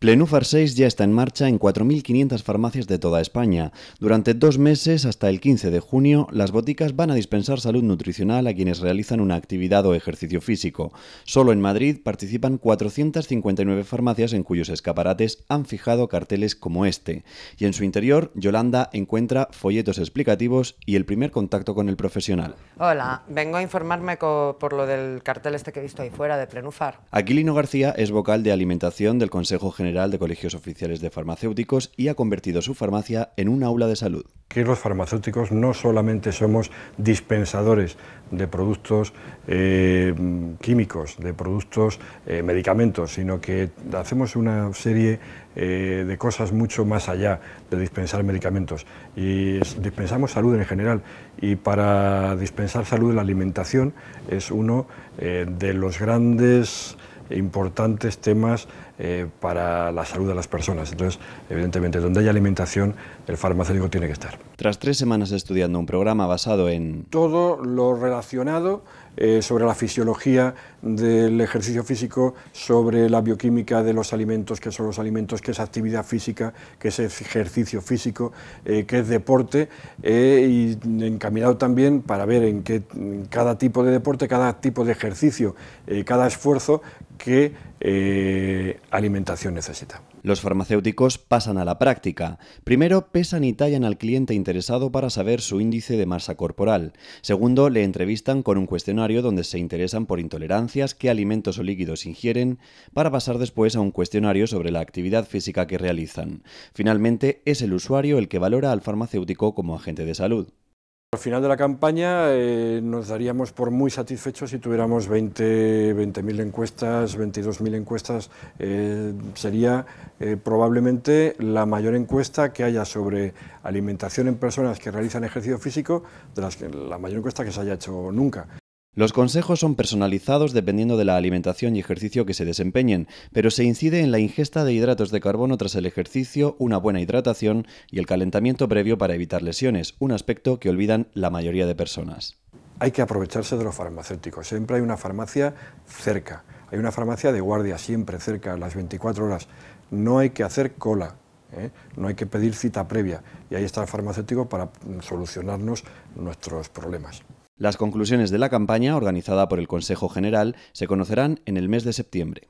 Plenufar 6 ya está en marcha en 4.500 farmacias de toda España. Durante dos meses, hasta el 15 de junio, las boticas van a dispensar salud nutricional a quienes realizan una actividad o ejercicio físico. Solo en Madrid participan 459 farmacias en cuyos escaparates han fijado carteles como este. Y en su interior, Yolanda encuentra folletos explicativos y el primer contacto con el profesional. Hola, vengo a informarme por lo del cartel este que he visto ahí fuera de Plenufar Aquilino García es vocal de alimentación del Consejo General de Colegios Oficiales de Farmacéuticos y ha convertido su farmacia en un aula de salud. Que los farmacéuticos no solamente somos dispensadores de productos eh, químicos, de productos eh, medicamentos, sino que hacemos una serie eh, de cosas mucho más allá de dispensar medicamentos. Y dispensamos salud en general. Y para dispensar salud la alimentación es uno de los grandes importantes temas eh, para la salud de las personas. Entonces, evidentemente, donde haya alimentación, el farmacéutico tiene que estar. Tras tres semanas estudiando un programa basado en... Todo lo relacionado eh, sobre la fisiología del ejercicio físico, sobre la bioquímica de los alimentos, qué son los alimentos, qué es actividad física, qué es ejercicio físico, eh, qué es deporte, y encaminado también para ver en qué cada tipo de deporte, cada tipo de ejercicio, cada esfuerzo, qué eh, alimentación necesita. Los farmacéuticos pasan a la práctica. Primero, pesan y tallan al cliente interesado para saber su índice de masa corporal. Segundo, le entrevistan con un cuestionario donde se interesan por intolerancias, qué alimentos o líquidos ingieren, para pasar después a un cuestionario sobre la actividad física que realizan. Finalmente, es el usuario el que valora al farmacéutico como agente de salud. Al final de la campaña eh, nos daríamos por muy satisfechos si tuviéramos 20.000 encuestas, 22.000 encuestas. Eh, sería eh, probablemente la mayor encuesta que haya sobre alimentación en personas que realizan ejercicio físico, de las que, la mayor encuesta que se haya hecho nunca. Los consejos son personalizados dependiendo de la alimentación y ejercicio que se desempeñen, pero se incide en la ingesta de hidratos de carbono tras el ejercicio, una buena hidratación y el calentamiento previo para evitar lesiones, un aspecto que olvidan la mayoría de personas. Hay que aprovecharse de los farmacéuticos, siempre hay una farmacia cerca, hay una farmacia de guardia siempre cerca, las 24 horas, no hay que hacer cola, ¿eh? no hay que pedir cita previa y ahí está el farmacéutico para mm, solucionarnos nuestros problemas. Las conclusiones de la campaña, organizada por el Consejo General, se conocerán en el mes de septiembre.